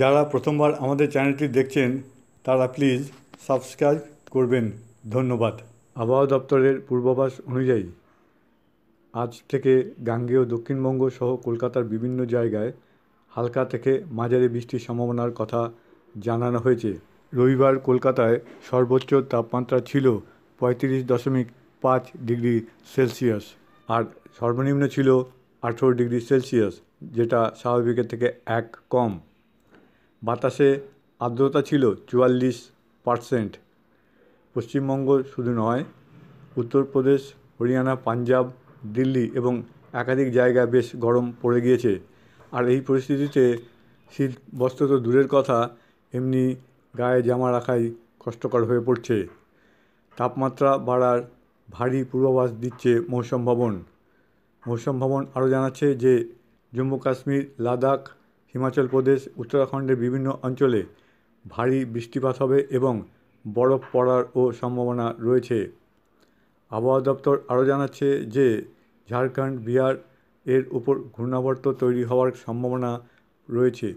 যারা প্রথমবার আমাদের চ্যানেলটি দেখছেন তারা প্লিজ সাবস্ক্রাইব করবেন ধন্যবাদ আবহাওয়া দপ্তরের পূর্বাভাস অনুযায়ী আজ থেকে গাঙ্গেয় দক্ষিণবঙ্গ সহ কলকাতার বিভিন্ন জায়গায় হালকা থেকে মাঝারি বৃষ্টির সম্ভাবনার কথা জানানো হয়েছে রবিবার কলকাতায় সর্বোচ্চ তাপমাত্রা ছিল পঁয়ত্রিশ দশমিক পাঁচ ডিগ্রি সেলসিয়াস আর সর্বনিম্ন ছিল আঠেরো ডিগ্রি সেলসিয়াস যেটা স্বাভাবিকের থেকে এক কম বাতাসে আর্দ্রতা ছিল চুয়াল্লিশ পারসেন্ট পশ্চিমবঙ্গ শুধু নয় উত্তরপ্রদেশ হরিয়ানা পাঞ্জাব দিল্লি এবং একাধিক জায়গায় বেশ গরম পড়ে গিয়েছে আর এই পরিস্থিতিতে শীত বস্ত্র তো দূরের কথা এমনি গায়ে জামা রাখাই কষ্টকর হয়ে পড়ছে তাপমাত্রা বাড়ার ভারী পূর্বাভাস দিচ্ছে মৌসম ভবন মৌসম ভবন আরও জানাচ্ছে যে জম্মু কাশ্মীর লাদাখ হিমাচল প্রদেশ উত্তরাখণ্ডের বিভিন্ন অঞ্চলে ভারী বৃষ্টিপাত হবে এবং বরফ পড়ারও সম্ভাবনা রয়েছে আবহাওয়া দপ্তর আরও জানাচ্ছে যে ঝাড়খণ্ড বিহার এর উপর ঘূর্ণাবর্ত তৈরি হওয়ার সম্ভাবনা রয়েছে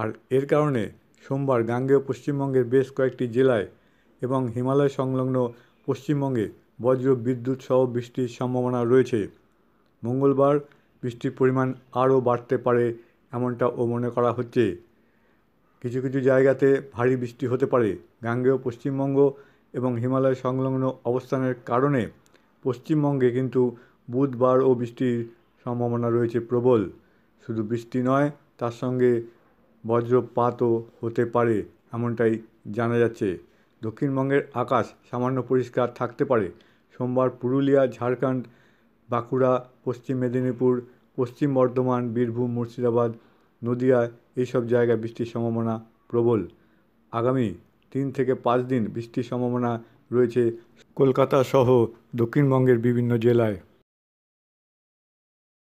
আর এর কারণে সোমবার গাঙ্গেয় পশ্চিমবঙ্গের বেশ কয়েকটি জেলায় এবং হিমালয় সংলগ্ন পশ্চিমবঙ্গে বজ্র বিদ্যুৎ সহ বৃষ্টির সম্ভাবনা রয়েছে মঙ্গলবার বৃষ্টির পরিমাণ আরও বাড়তে পারে এমনটাও মনে করা হচ্ছে কিছু কিছু জায়গাতে ভারী বৃষ্টি হতে পারে গাঙ্গেয় পশ্চিমবঙ্গ এবং হিমালয় সংলগ্ন অবস্থানের কারণে পশ্চিমবঙ্গে কিন্তু বুধবার ও বৃষ্টির সম্ভাবনা রয়েছে প্রবল শুধু বৃষ্টি নয় তার সঙ্গে বজ্রপাতও হতে পারে এমনটাই জানা যাচ্ছে দক্ষিণবঙ্গের আকাশ সামান্য পরিষ্কার থাকতে পারে সোমবার পুরুলিয়া ঝাড়খণ্ড বাঁকুড়া পশ্চিম মেদিনীপুর পশ্চিম বর্ধমান বীরভূম মুর্শিদাবাদ নদিয়ায় এইসব জায়গায় বৃষ্টির সম্ভাবনা প্রবল আগামী তিন থেকে পাঁচ দিন বৃষ্টির সম্ভাবনা রয়েছে কলকাতা সহ দক্ষিণবঙ্গের বিভিন্ন জেলায়